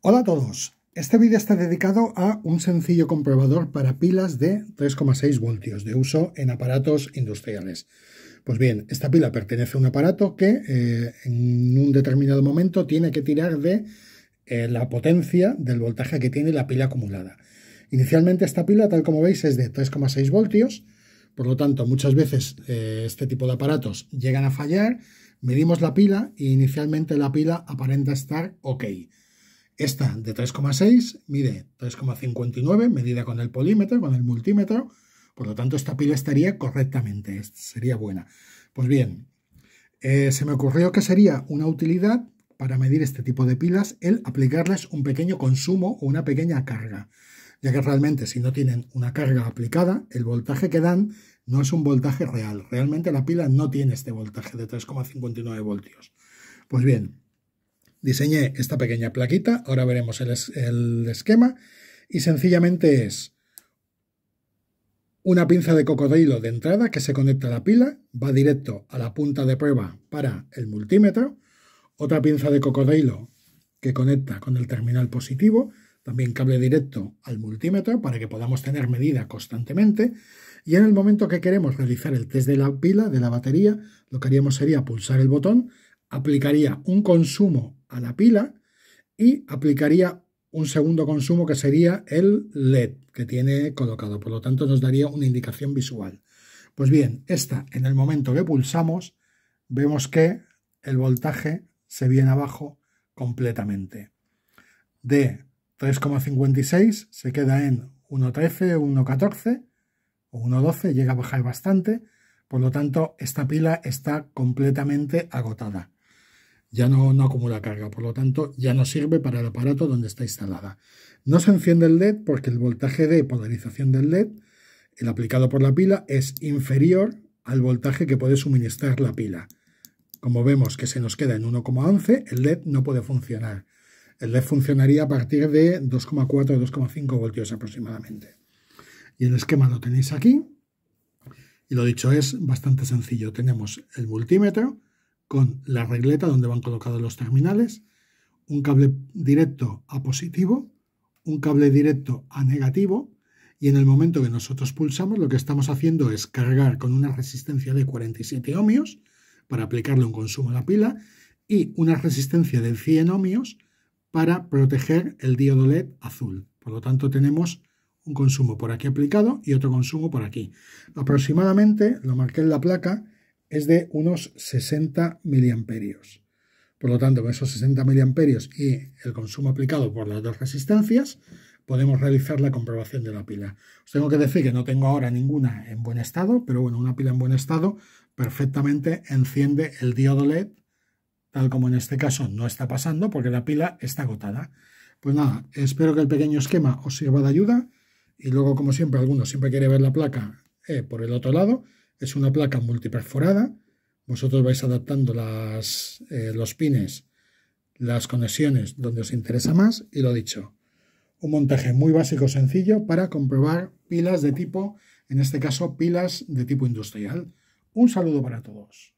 Hola a todos, este vídeo está dedicado a un sencillo comprobador para pilas de 3,6 voltios de uso en aparatos industriales. Pues bien, esta pila pertenece a un aparato que eh, en un determinado momento tiene que tirar de eh, la potencia del voltaje que tiene la pila acumulada. Inicialmente esta pila, tal como veis, es de 3,6 voltios, por lo tanto, muchas veces eh, este tipo de aparatos llegan a fallar, medimos la pila y inicialmente la pila aparenta estar ok. Esta de 3,6 mide 3,59, medida con el polímetro, con el multímetro, por lo tanto esta pila estaría correctamente, sería buena. Pues bien, eh, se me ocurrió que sería una utilidad para medir este tipo de pilas el aplicarles un pequeño consumo o una pequeña carga, ya que realmente si no tienen una carga aplicada, el voltaje que dan no es un voltaje real. Realmente la pila no tiene este voltaje de 3,59 voltios. Pues bien, Diseñé esta pequeña plaquita, ahora veremos el, esquema, y sencillamente es una pinza de cocodrilo de entrada que se conecta a la pila, va directo a la punta de prueba para el multímetro, otra pinza de cocodrilo que conecta con el terminal positivo, también cable directo al multímetro para que podamos tener medida constantemente. Y en el momento que queremos realizar el test de la pila, de la batería, lo que haríamos sería pulsar el botón, aplicaría un consumo a la pila y aplicaría un segundo consumo que sería el LED que tiene colocado. Por lo tanto, nos daría una indicación visual. Pues bien, esta en el momento que pulsamos, vemos que el voltaje se viene abajo completamente. De 3,56 se queda en 1,13, 1,14 o 1,12, llega a bajar bastante. Por lo tanto, esta pila está completamente agotada ya no, acumula carga, por lo tanto ya no sirve para el aparato donde está instalada. No se enciende el LED porque el voltaje de polarización del LED, el aplicado por la pila, es inferior al voltaje que puede suministrar la pila. Como vemos que se nos queda en 1,11, el LED no puede funcionar. El LED funcionaría a partir de 2,4 o 2,5 voltios aproximadamente. Y el esquema lo tenéis aquí. Y lo dicho es bastante sencillo. Tenemos el multímetro, con la regleta donde van colocados los terminales, un cable directo a positivo, un cable directo a negativo y en el momento que nosotros pulsamos lo que estamos haciendo es cargar con una resistencia de 47 ohmios para aplicarle un consumo a la pila y una resistencia de 100 ohmios para proteger el diodo LED azul. Por lo tanto tenemos un consumo por aquí aplicado y otro consumo por aquí. Aproximadamente, lo marqué en la placa, es de unos 60 miliamperios. Por lo tanto, con esos 60 miliamperios y el consumo aplicado por las dos resistencias, podemos realizar la comprobación de la pila. Os tengo que decir que no tengo ahora ninguna en buen estado, pero bueno, una pila en buen estado perfectamente enciende el diodo LED, tal como en este caso no está pasando porque la pila está agotada. Pues nada, espero que el pequeño esquema os sirva de ayuda y luego, como siempre, alguno siempre quiere ver la placa eh, por el otro lado es una placa multiperforada. Vosotros vais adaptando las, eh, los pines, las conexiones donde os interesa más y lo dicho. Un montaje muy básico, sencillo, para comprobar pilas de tipo, en este caso pilas de tipo industrial. Un saludo para todos.